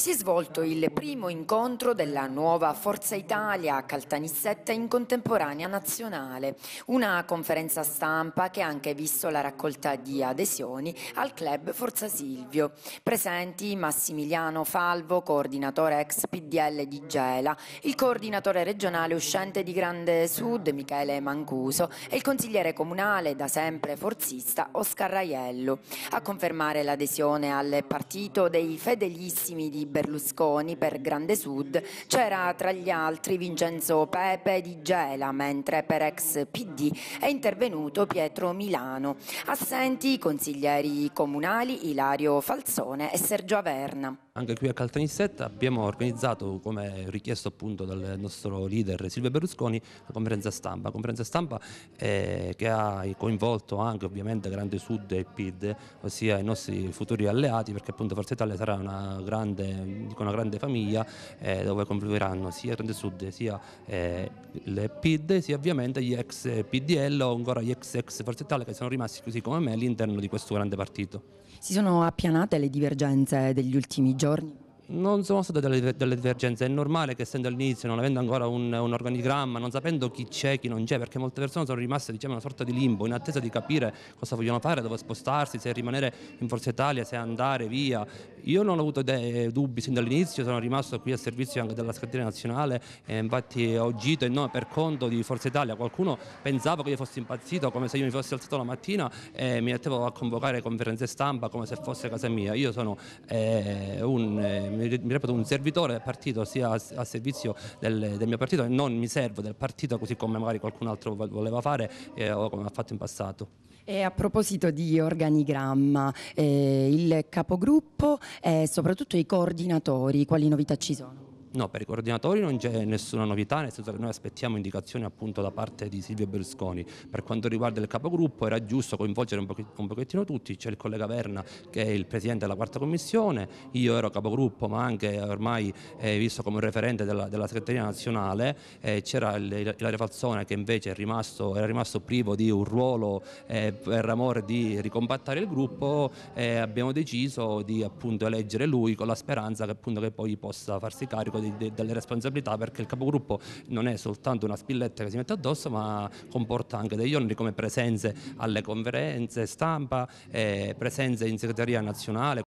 si è svolto il primo incontro della nuova Forza Italia a Caltanissetta in contemporanea nazionale, una conferenza stampa che ha anche visto la raccolta di adesioni al club Forza Silvio. Presenti Massimiliano Falvo, coordinatore ex PDL di Gela, il coordinatore regionale uscente di Grande Sud Michele Mancuso e il consigliere comunale da sempre forzista Oscar Raiello. A confermare l'adesione al partito dei fedelissimi di Berlusconi per Grande Sud c'era tra gli altri Vincenzo Pepe di Gela, mentre per ex PD è intervenuto Pietro Milano. Assenti i consiglieri comunali Ilario Falzone e Sergio Averna. Anche qui a Caltanissetta abbiamo organizzato, come richiesto appunto dal nostro leader Silvio Berlusconi, la conferenza stampa. La conferenza stampa eh, che ha coinvolto anche ovviamente Grande Sud e PID, ossia i nostri futuri alleati, perché appunto Forza Italia sarà una grande, una grande famiglia eh, dove confluiranno sia Grande Sud sia eh, il PID, sia ovviamente gli ex PDL o ancora gli ex ex Forza Italia che sono rimasti così come me all'interno di questo grande partito. Si sono appianate le divergenze degli ultimi giorni? giorni? Non sono state delle, delle, divergenze, è normale che essendo all'inizio, non avendo ancora un, un organigramma, non sapendo chi c'è e chi non c'è, perché molte persone sono rimaste diciamo, in una sorta di limbo, in attesa di capire cosa vogliono fare, dove spostarsi, se rimanere in Forza Italia, se andare via, io non ho avuto eh, dubbi sin dall'inizio, sono rimasto qui a servizio anche della scattina nazionale, eh, infatti ho agito e non per conto di Forza Italia, qualcuno pensava che io fossi impazzito come se io mi fossi alzato la mattina e mi mettevo a convocare conferenze stampa come se fosse casa mia, io sono eh, un, eh, mi, ripeto, un servitore del partito sia a, a servizio del, del, mio partito e non mi servo del partito così come magari qualcun altro voleva fare eh, o come ha fatto in passato. E a proposito di organigramma, eh, il capogruppo e eh, soprattutto i coordinatori, quali novità ci sono? No, per i coordinatori non c'è nessuna novità, nel senso che noi aspettiamo indicazioni appunto da parte di Silvio Berlusconi. Per quanto riguarda il capogruppo era giusto coinvolgere un pochettino tutti, c'è il collega Verna che è il presidente della quarta commissione, io ero capogruppo ma anche ormai eh, visto come referente della, della segreteria nazionale, eh, c'era Ilaria Falzone che invece rimasto, era rimasto privo di un ruolo eh, per amore di ricompattare il gruppo, eh, abbiamo deciso di appunto eleggere lui con la speranza che, appunto, che poi possa farsi carico di, di, delle responsabilità perché il capogruppo non è soltanto una spilletta che si mette addosso ma comporta anche degli oneri come presenze alle conferenze stampa, eh, presenze in segreteria nazionale.